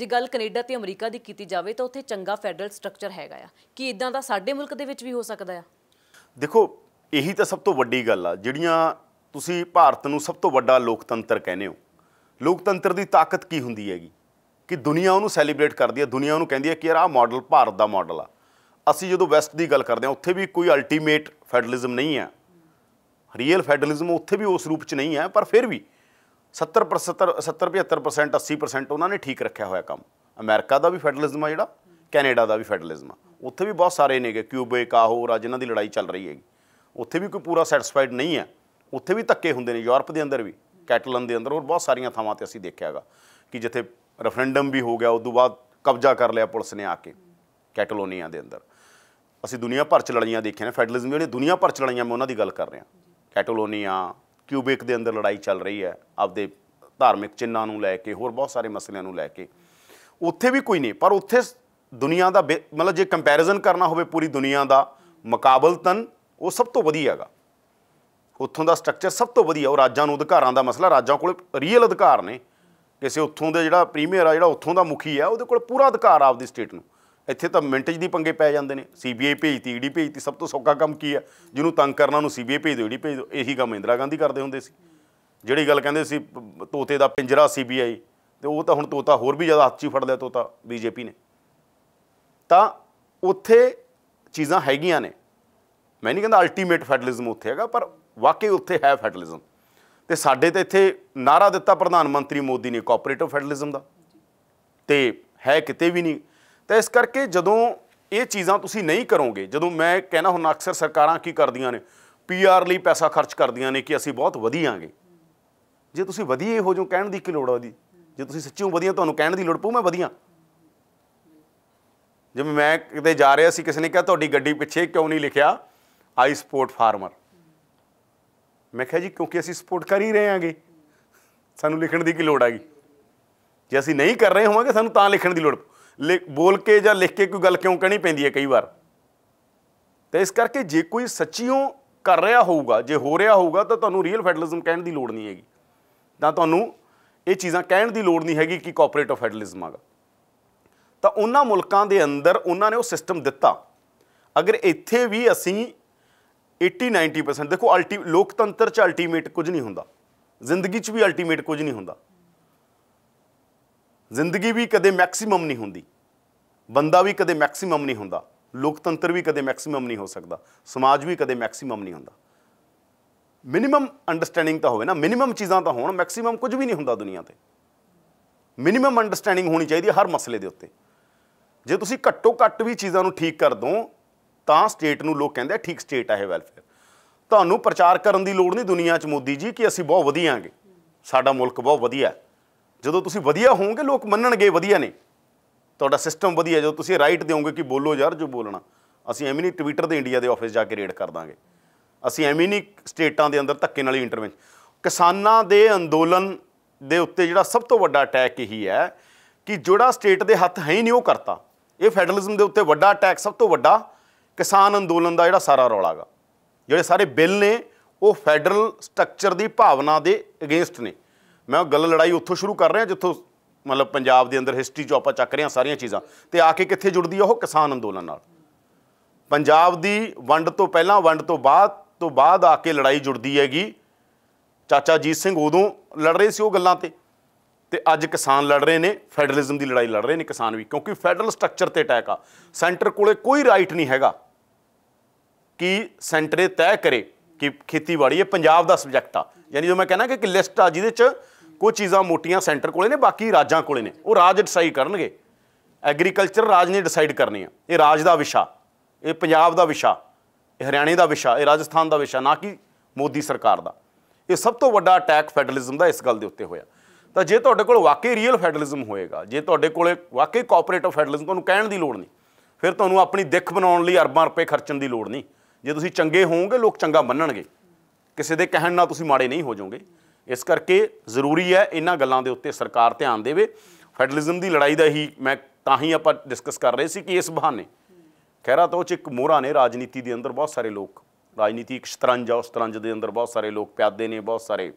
ਜੇ ਗੱਲ ਕੈਨੇਡਾ ਤੇ ਅਮਰੀਕਾ ਦੀ ਕੀਤੀ ਜਾਵੇ ਤਾਂ ਉੱਥੇ ਚੰਗਾ ਫੈਡਰਲ ਸਟਰਕਚਰ ਹੈਗਾ ਆ ਕੀ ਇਦਾਂ ਦਾ ਸਾਡੇ ਮੁਲਕ ਦੇ ਵਿੱਚ ਵੀ ਹੋ ਸਕਦਾ ਆ ਦੇਖੋ ਇਹੀ ਤਾਂ ਸਭ ਤੋਂ ਵੱਡੀ ਗੱਲ ਆ ਜਿਹੜੀਆਂ ਤੁਸੀਂ ਭਾਰਤ ਨੂੰ ਸਭ ਤੋਂ ਵੱਡਾ ਲੋਕਤੰਤਰ ਕਹਿੰਦੇ ਹੋ ਲੋਕਤੰਤਰ ਦੀ ਤਾਕਤ ਕੀ ਹੁੰਦੀ ਹੈਗੀ ਕਿ ਦੁਨੀਆ ਉਹਨੂੰ ਸੈਲੀਬ੍ਰੇਟ ਕਰਦੀ ਹੈ ਦੁਨੀਆ ਉਹਨੂੰ ਕਹਿੰਦੀ ਹੈ ਕਿ ਯਾਰ ਆਹ ਮਾਡਲ ਭਾਰਤ ਦਾ ਮਾਡਲ ਆ ਅਸੀਂ ਜਦੋਂ ਵੈਸਟ ਦੀ ਗੱਲ ਕਰਦੇ ਹਾਂ ਉੱਥੇ ਵੀ ਕੋਈ ਅਲਟੀਮੇਟ ਫੈਡਰਲਿਜ਼ਮ ਨਹੀਂ ਆ ਰੀਅਲ ਫੈਡਰਲਿਜ਼ਮ ਉੱਥੇ ਵੀ ਉਸ ਰੂਪ 'ਚ ਨਹੀਂ ਆ ਪਰ ਫਿਰ ਵੀ 70 70 75% 80% ਉਹਨਾਂ ਨੇ ਠੀਕ ਰੱਖਿਆ ਹੋਇਆ ਕੰਮ ਅਮਰੀਕਾ ਦਾ ਵੀ ਫੈਡਰਲਿਜ਼ਮ ਆ ਜਿਹੜਾ ਕੈਨੇਡਾ ਦਾ ਵੀ ਫੈਡਰਲਿਜ਼ਮ ਆ ਉੱਥੇ ਵੀ ਬਹੁਤ ਸਾਰੇ ਨੇਗੇ ਕਿਊਬੇ ਕਾਹੋਰ ਆ ਜਿਨ੍ਹਾਂ ਦੀ ਲੜਾਈ ਚੱਲ ਰਹੀ ਹੈਗੀ ਉੱਥੇ ਵੀ ਕੋਈ ਪੂਰਾ ਸੈਟੀਸਫਾਈਡ ਨਹੀਂ ਹੈ ਉੱਥੇ ਵੀ ਧੱਕੇ ਹੁੰਦੇ ਨੇ ਯੂਰਪ ਦੇ ਅੰਦਰ ਵੀ ਕੈਟਲਨ ਦੇ ਅੰਦਰ ਹੋਰ ਬਹੁਤ ਸਾਰੀਆਂ ਥਾਵਾਂ ਤੇ ਅਸੀਂ ਦੇਖਿਆਗਾ ਕਿ ਜਿੱਥੇ ਰੈਫਰੈਂਡਮ ਵੀ ਹੋ ਗਿਆ ਉਸ ਤੋਂ ਬਾਅਦ ਕਬਜ਼ਾ ਕਰ ਲਿਆ ਪੁਲਿਸ ਨੇ ਆ ਕੇ ਕੈਟਲੋਨੀਆ ਦੇ ਅੰਦਰ ਅਸੀਂ ਦੁਨੀਆ ਭਰ ਚ ਲੜਾਈਆਂ ਦੇਖੀਆਂ ਨੇ ਫੈਡਰਲਿਜ਼ਮ ਉਹਨੇ ਦੁਨੀਆ ਭਰ ਚ ਲੜਾਈਆਂ ਮੈਂ ਉਹਨਾਂ ਦੀ ਗੱਲ ਕਰ ਰਿਹਾ ਕੈਟਲੋਨੀਆ ਕਿਊਬੇਕ ਦੇ ਅੰਦਰ ਲੜਾਈ ਚੱਲ ਰਹੀ ਹੈ ਆਪਦੇ ਧਾਰਮਿਕ ਚਿੰਨਾਂ ਨੂੰ ਲੈ ਕੇ ਹੋਰ ਬਹੁਤ ਸਾਰੇ ਮਸਲਿਆਂ ਨੂੰ ਲੈ ਕੇ ਉੱਥੇ ਵੀ ਕੋਈ ਨਹੀਂ ਪਰ ਉੱਥੇ ਦੁਨੀਆ ਦਾ ਮਤਲਬ ਜੇ ਕੰਪੈਰੀਜ਼ਨ ਕਰਨਾ ਹੋਵੇ ਪੂਰੀ ਦੁਨੀਆ ਦਾ ਮੁਕਾਬਲਤਨ ਉਹ ਸਭ ਤੋਂ ਵਧੀਆ ਹੈਗਾ ਉੱਥੋਂ ਦਾ ਸਟਰਕਚਰ ਸਭ ਤੋਂ ਵਧੀਆ ਉਹ ਰਾਜਾਂ ਨੂੰ ਅਧਿਕਾਰਾਂ ਦਾ ਮਸਲਾ ਰਾਜਾਂ ਕੋਲ ਰੀਅਲ ਅਧਿਕਾਰ ਨੇ ਕਿਸੇ ਉੱਥੋਂ ਦੇ ਜਿਹੜਾ ਪ੍ਰੀਮੀਅਰ ਆ ਜਿਹੜਾ ਉੱਥੋਂ ਦਾ ਮੁਖੀ ਆ ਉਹਦੇ ਕੋਲ ਪੂਰਾ ਅਧਿਕਾਰ ਆ ਆਪਦੀ ਸਟੇਟ ਨੂੰ ਇੱਥੇ ਤਾਂ ਮਿੰਟ 'ਚ ਦੀ ਪੰਗੇ ਪੈ ਜਾਂਦੇ ਨੇ ਸੀਬੀਆਈ ਭੇਜਤੀ ਈਡੀ e ਭੇਜਤੀ ਸਭ ਤੋਂ ਸੌਖਾ ਕੰਮ ਕੀ ਆ ਜਿਹਨੂੰ ਤੰਗ ਕਰਨਾ ਨੂੰ ਸੀਬੀਆਈ ਭੇਜ ਦਿਓ ਈਡੀ e ਭੇਜ ਦਿਓ ਇਹੀ ਕੰਮ ਇੰਦਰਾ ਗਾਂਧੀ ਕਰਦੇ ਹੁੰਦੇ ਸੀ ਜਿਹੜੀ ਗੱਲ ਕਹਿੰਦੇ ਸੀ ਤੋਤੇ ਦਾ ਪਿੰਜਰਾ ਸੀਬੀਆਈ ਤੇ ਉਹ ਤਾਂ ਹੁਣ ਤੋਤਾ ਹੋਰ ਵੀ ਜ਼ਿਆਦਾ ਹੱਥ 'ਚ ਫੜ ਲਿਆ ਤੋਤਾ ਬੀਜੇਪੀ ਨੇ ਤਾਂ ਉੱਥੇ ਚੀਜ਼ਾਂ ਹੈਗੀਆਂ ਨੇ ਮੈਂ ਨਹੀਂ ਕਹਿੰਦਾ ਅਲਟੀਮੇਟ ਫੈਡਰਲਿਜ਼ਮ ਉੱਥੇ ਹੈਗਾ ਪਰ ਵਾਕਈ ਉੱਥੇ ਹੈ ਫੈਡਰਲਿਜ਼ਮ ਤੇ ਸਾਡੇ ਤੇ ਇੱਥੇ ਨਾਰਾ ਦਿੱਤਾ ਪ੍ਰਧਾਨ ਮੰਤਰੀ ਮੋਦੀ ਨੇ ਕੋਆਪਰੇਟਿਵ ਫੈਡਰਲਿਜ਼ਮ ਦਾ ਤੇ ਹੈ ਕਿਤੇ ਵੀ ਨਹੀਂ ਤਾਂ ਇਸ ਕਰਕੇ ਜਦੋਂ ਇਹ ਚੀਜ਼ਾਂ ਤੁਸੀਂ ਨਹੀਂ ਕਰੋਗੇ ਜਦੋਂ ਮੈਂ ਕਹਿਣਾ ਹੁਣ ਅਕਸਰ ਸਰਕਾਰਾਂ ਕੀ ਕਰਦੀਆਂ ਨੇ ਪੀਆਰ ਲਈ ਪੈਸਾ ਖਰਚ ਕਰਦੀਆਂ ਨੇ ਕਿ ਅਸੀਂ ਬਹੁਤ ਵਧੀਆਂਗੇ ਜੇ ਤੁਸੀਂ ਵਧੀਆ ਹੋ ਜੋ ਕਹਿਣ ਦੀ ਕੀ ਲੋੜ ਆ ਦੀ ਜੇ ਤੁਸੀਂ ਸੱਚੀਓ ਵਧੀਆ ਤੁਹਾਨੂੰ ਕਹਿਣ ਦੀ ਲੋੜ ਪਊ ਮੈਂ ਵਧੀਆ ਜਿਵੇਂ ਮੈਂ ਕਿਤੇ ਜਾ ਰਿਹਾ ਸੀ ਕਿਸੇ ਨੇ ਕਿਹਾ ਤੁਹਾਡੀ ਗੱਡੀ ਪਿੱਛੇ ਕਿਉਂ ਨਹੀਂ ਲਿਖਿਆ ਆਈ ਸਪੋਰਟ ਫਾਰਮਰ ਮੈਂ ਕਿਹਾ ਜੀ ਕਿਉਂਕਿ ਅਸੀਂ ਸਪੋਰਟ ਕਰ ਹੀ ਰਹੇ ਹਾਂਗੇ ਸਾਨੂੰ ਲਿਖਣ ਦੀ ਕੀ ਲੋੜ ਆ ਜੇ ਅਸੀਂ ਨਹੀਂ ਕਰ ਰਹੇ ਹੋਵਾਂਗੇ ਸਾਨੂੰ ਤਾਂ ਲਿਖਣ ਦੀ ਲੋੜ ਬੋਲ ਕੇ ਜਾਂ ਲਿਖ ਕੇ ਕੋਈ ਗੱਲ ਕਿਉਂ ਕਹਿਣੀ ਪੈਂਦੀ ਹੈ ਕਈ ਵਾਰ ਤੇ ਇਸ ਕਰਕੇ ਜੇ ਕੋਈ ਸੱਚੀਓ ਕਰ ਰਿਹਾ ਹੋਊਗਾ ਜੇ ਹੋ ਰਿਹਾ ਹੋਊਗਾ ਤਾਂ ਤੁਹਾਨੂੰ ਰੀਅਲ ਫੈਡਰਲਿਜ਼ਮ ਕਹਿਣ ਦੀ ਲੋੜ ਨਹੀਂ ਹੈਗੀ ਤਾਂ ਤੁਹਾਨੂੰ ਇਹ ਚੀਜ਼ਾਂ ਕਹਿਣ ਦੀ ਲੋੜ ਨਹੀਂ ਹੈਗੀ ਕਿ ਕੋਆਪਰੇਟਿਵ ਫੈਡਰਲਿਜ਼ਮ ਆਗਾ ਤਾਂ ਉਹਨਾਂ ਮੁਲਕਾਂ ਦੇ ਅੰਦਰ ਉਹਨਾਂ ਨੇ ਉਹ ਸਿਸਟਮ ਦਿੱਤਾ ਅਗਰ ਇੱਥੇ ਵੀ ਅਸੀਂ 80 90% ਦੇਖੋ ਅਲਟੀ ਲੋਕਤੰਤਰ 'ਚ ਅਲਟੀਮੇਟ ਕੁਝ ਨਹੀਂ ਹੁੰਦਾ ਜ਼ਿੰਦਗੀ 'ਚ ਵੀ ਅਲਟੀਮੇਟ ਕੁਝ ਨਹੀਂ ਹੁੰਦਾ ਜ਼ਿੰਦਗੀ ਵੀ ਕਦੇ ਮੈਕਸਿਮਮ ਨਹੀਂ ਹੁੰਦੀ ਬੰਦਾ ਵੀ ਕਦੇ ਮੈਕਸਿਮਮ ਨਹੀਂ ਹੁੰਦਾ ਲੋਕਤੰਤਰ ਵੀ ਕਦੇ ਮੈਕਸਿਮਮ ਨਹੀਂ ਹੋ ਸਕਦਾ ਸਮਾਜ ਵੀ ਕਦੇ ਮੈਕਸਿਮਮ ਨਹੀਂ ਹੁੰਦਾ ਮਿਨਿਮਮ ਅੰਡਰਸਟੈਂਡਿੰਗ ਤਾਂ ਹੋਵੇ ਨਾ ਮਿਨਿਮਮ ਚੀਜ਼ਾਂ ਤਾਂ ਹੋਣ ਮੈਕਸਿਮਮ ਕੁਝ ਵੀ ਨਹੀਂ ਹੁੰਦਾ ਦੁਨੀਆ ਤੇ ਮਿਨਿਮਮ ਅੰਡਰਸਟੈਂਡਿੰਗ ਹੋਣੀ ਚਾਹੀਦੀ ਹੈ ਹਰ ਮਸਲੇ ਦੇ ਉੱਤੇ ਜੇ ਤੁਸੀਂ ਘੱਟੋ ਘੱਟ ਵੀ ਚੀਜ਼ਾਂ ਨੂੰ ਠੀਕ ਕਰ ਦੋ ਤਾਂ ਸਟੇਟ ਨੂੰ ਲੋਕ ਕਹਿੰਦੇ ਆ ਠੀਕ ਸਟੇਟ ਆ ਇਹ ਵੈਲਫੇਅਰ ਤੁਹਾਨੂੰ ਪ੍ਰਚਾਰ ਕਰਨ ਦੀ ਲੋੜ ਨਹੀਂ ਦੁਨੀਆ 'ਚ ਮੋਦੀ ਜੀ ਕਿ ਅਸੀਂ ਬਹੁਤ ਹਾਂਗੇ ਸਾਡਾ ਮੁਲਕ ਬਹੁਤ ਵਧੀਆ ਜਦੋਂ ਤੁਸੀਂ ਵਧੀਆ ਹੋਵੋਗੇ ਲੋਕ ਮੰਨਣਗੇ ਵਧੀਆ ਨੇ ਤੁਹਾਡਾ ਸਿਸਟਮ ਵਧੀਆ ਜੋ ਤੁਸੀਂ ਰਾਈਟ ਦਿਓਗੇ ਕਿ ਬੋਲੋ ਯਾਰ ਜੋ ਬੋਲਣਾ ਅਸੀਂ ਐਵੇਂ ਨਹੀਂ ਟਵਿੱਟਰ ਦੇ ਇੰਡੀਆ ਦੇ ਆਫਿਸ ਜਾ ਕੇ ਰੇਡ ਕਰ ਦਾਂਗੇ ਅਸੀਂ ਐਵੇਂ ਨਹੀਂ ਸਟੇਟਾਂ ਦੇ ਅੰਦਰ ਧੱਕੇ ਨਾਲ ਹੀ ਇੰਟਰਵੈਂਸ਼ਨ ਕਿਸਾਨਾਂ ਦੇ ਅੰਦੋਲਨ ਦੇ ਉੱਤੇ ਜਿਹੜਾ ਸਭ ਤੋਂ ਵੱਡਾ ਅਟੈਕ ਇਹੀ ਹੈ ਕਿ ਜਿਹੜਾ ਸਟੇਟ ਦੇ ਹੱਥ ਹੈ ਹੀ ਨਹੀਂ ਉਹ ਕਰਤਾ ਇਹ ਫੈਡਰਲਿਜ਼ਮ ਦੇ ਉੱਤੇ ਵੱਡਾ ਅਟੈਕ ਸਭ ਤੋਂ ਵੱਡਾ ਕਿਸਾਨ ਅੰਦੋਲਨ ਦਾ ਜਿਹੜਾ ਸਾਰਾ ਰੌਲਾਗਾ ਜਿਹੜੇ ਸਾਰੇ ਬਿੱਲ ਨੇ ਉਹ ਫੈਡਰਲ ਸਟਰਕਚਰ ਦੀ ਭਾਵਨਾ ਦੇ ਅਗੇਂਸਟ ਨੇ ਮੈਂ ਉਹ ਗੱਲ ਲੜਾਈ ਉੱਥੋਂ ਸ਼ੁਰੂ ਕਰ ਰਿਹਾ ਜਿੱਥੋਂ ਮਤਲਬ ਪੰਜਾਬ ਦੇ ਅੰਦਰ ਹਿਸਟਰੀ 'ਚੋਂ ਆਪਾਂ ਚੱਕ ਰਹੇ ਹਾਂ ਸਾਰੀਆਂ ਚੀਜ਼ਾਂ ਤੇ ਆ ਕੇ ਕਿੱਥੇ ਜੁੜਦੀ ਉਹ ਕਿਸਾਨ ਅੰਦੋਲਨ ਨਾਲ ਪੰਜਾਬ ਦੀ ਵੰਡ ਤੋਂ ਪਹਿਲਾਂ ਵੰਡ ਤੋਂ ਬਾਅਦ ਤੋਂ ਬਾਅਦ ਆ ਕੇ ਲੜਾਈ ਜੁੜਦੀ ਹੈਗੀ ਚਾਚਾ ਜੀਤ ਸਿੰਘ ਉਦੋਂ ਲੜ ਰਹੇ ਸੀ ਉਹ ਗੱਲਾਂ ਤੇ ਤੇ ਅੱਜ ਕਿਸਾਨ ਲੜ ਰਹੇ ਨੇ ਫੈਡਰਲਿਜ਼ਮ ਦੀ ਲੜਾਈ ਲੜ ਰਹੇ ਨੇ ਕਿਸਾਨ ਵੀ ਕਿਉਂਕਿ ਫੈਡਰਲ ਸਟਰਕਚਰ ਤੇ ਅਟੈਕ ਆ ਸੈਂਟਰ ਕੋਲੇ ਕੋਈ ਰਾਈਟ ਨਹੀਂ ਹੈਗਾ ਕਿ ਸੈਂਟਰ ਇਹ ਤੈਅ ਕਰੇ ਕਿ ਖੇਤੀਬਾੜੀ ਇਹ ਪੰਜਾਬ ਦਾ ਸਬਜੈਕਟ ਆ ਯਾਨੀ ਜੋ ਮੈਂ ਕਹਿੰਦਾ ਕਿ ਲਿਸਟ ਆ ਜਿਹਦੇ 'ਚ ਕੁਝ ਚੀਜ਼ਾਂ ਮੋਟੀਆਂ ਸੈਂਟਰ ਕੋਲੇ ਨੇ ਬਾਕੀ ਰਾਜਾਂ ਕੋਲੇ ਨੇ ਉਹ ਰਾਜ ਡਿਸਾਈਡ ਕਰਨਗੇ ਐਗਰੀਕਲਚਰ ਰਾਜ ਨੇ ਡਿਸਾਈਡ ਕਰਨੀ ਆ ਇਹ ਰਾਜ ਦਾ ਵਿਸ਼ਾ ਇਹ ਪੰਜਾਬ ਦਾ ਵਿਸ਼ਾ ਇਹ ਹਰਿਆਣੇ ਦਾ ਵਿਸ਼ਾ ਇਹ ਰਾਜਸਥਾਨ ਦਾ ਵਿਸ਼ਾ ਨਾ ਕਿ ਮੋਦੀ ਸਰਕਾਰ ਦਾ ਇਹ ਸਭ ਤੋਂ ਵੱਡਾ ਅਟੈਕ ਫੈਡਰਲਿਜ਼ਮ ਦਾ ਇਸ ਗੱਲ ਦੇ ਉੱਤੇ ਹੋਇਆ ਤਾਂ ਜੇ ਤੁਹਾਡੇ ਕੋਲ ਵਾਕਈ ਰੀਅਲ ਫੈਡਰਲਿਜ਼ਮ ਹੋਏਗਾ ਜੇ ਤੁਹਾਡੇ ਕੋਲੇ ਵਾਕਈ ਕੋਆਪਰੇਟਿਵ ਫੈਡਰਲਿਜ਼ਮ ਤੁਹਾਨੂੰ ਕਹਿਣ ਦੀ ਲੋੜ ਨਹੀਂ ਫਿਰ ਤੁਹਾਨੂੰ ਆਪਣੀ ਦਿੱਖ ਬਣਾਉਣ ਲਈ ਅਰਬਾਂ ਰੁਪਏ ਖਰਚਣ ਦੀ ਲੋੜ ਨਹੀਂ ਜੇ ਤੁਸੀਂ ਚੰਗੇ ਹੋਵੋਗੇ ਲੋਕ ਚੰਗਾ ਮੰਨਣਗੇ ਕਿਸੇ ਦੇ ਕਹਿਣ ਨਾਲ ਤੁਸੀਂ ਮਾੜੇ ਨਹੀਂ ਹੋ ਜਾਓਗੇ ਇਸ ਕਰਕੇ ਜ਼ਰੂਰੀ ਹੈ ਇਹਨਾਂ ਗੱਲਾਂ ਦੇ ਉੱਤੇ ਸਰਕਾਰ ਧਿਆਨ ਦੇਵੇ ਫੈਡਰਲਿਜ਼ਮ ਦੀ ਲੜਾਈ ਦਾ ਹੀ ਮੈਂ ਤਾਂ ਹੀ ਆਪਾਂ ਡਿਸਕਸ ਕਰ ਰਹੇ ਸੀ ਕਿ ਇਸ ਬਹਾਨੇ ਖੈਰਾ ਤੋਂ ਚ ਇੱਕ ਮੋਹਰਾ ਨੇ ਰਾਜਨੀਤੀ ਦੇ ਅੰਦਰ ਬਹੁਤ ਸਾਰੇ ਲੋਕ ਰਾਜਨੀਤੀ ਇੱਕ ਸ਼ਤਰੰਜ ਆ ਉਸ ਤਰੰਜ ਦੇ ਅੰਦਰ ਬਹੁਤ ਸਾਰੇ ਲੋਕ ਪਿਆਦੇ ਨੇ ਬਹੁਤ ਸਾਰੇ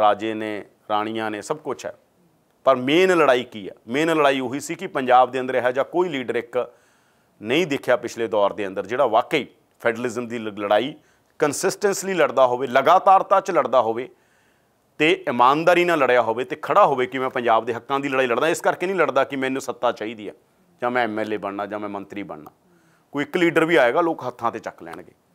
ਰਾਜੇ ਨੇ ਰਾਣੀਆਂ ਨੇ ਸਭ ਕੁਝ ਹੈ ਪਰ ਮੇਨ ਲੜਾਈ ਕੀ ਹੈ ਮੇਨ ਲੜਾਈ ਉਹੀ ਸੀ ਕਿ ਪੰਜਾਬ ਦੇ ਅੰਦਰ ਇਹ ਜਾਂ ਕੋਈ ਲੀਡਰ ਇੱਕ ਨਹੀਂ ਦੇਖਿਆ ਪਿਛਲੇ ਦੌਰ ਦੇ ਅੰਦਰ ਜਿਹੜਾ ਵਾਕਈ ਫੈਡਰਲਿਜ਼ਮ ਦੀ ਲੜਾਈ ਕੰਸਿਸਟੈਂਸਲੀ ਲੜਦਾ ਹੋਵੇ ਲਗਾਤਾਰਤਾ 'ਚ ਲੜਦਾ ਹੋਵੇ ਤੇ ਇਮਾਨਦਾਰੀ ਨਾਲ ਲੜਿਆ ਹੋਵੇ ਤੇ ਖੜਾ ਹੋਵੇ ਕਿ ਮੈਂ ਪੰਜਾਬ ਦੇ ਹੱਕਾਂ ਦੀ ਲੜਾਈ ਲੜਦਾ ਇਸ ਕਰਕੇ ਨਹੀਂ ਲੜਦਾ ਕਿ ਮੈਨੂੰ ਸੱਤਾ ਚਾਹੀਦੀ ਹੈ ਜਾਂ ਮੈਂ ਐਮਐਲਏ ਬਣਨਾ ਜਾਂ ਮੈਂ ਮੰਤਰੀ ਬਣਨਾ ਕੋਈ ਇੱਕ ਲੀਡਰ ਵੀ ਆਏਗਾ ਲੋਕ ਹੱਥਾਂ ਤੇ ਚੱਕ ਲੈਣਗੇ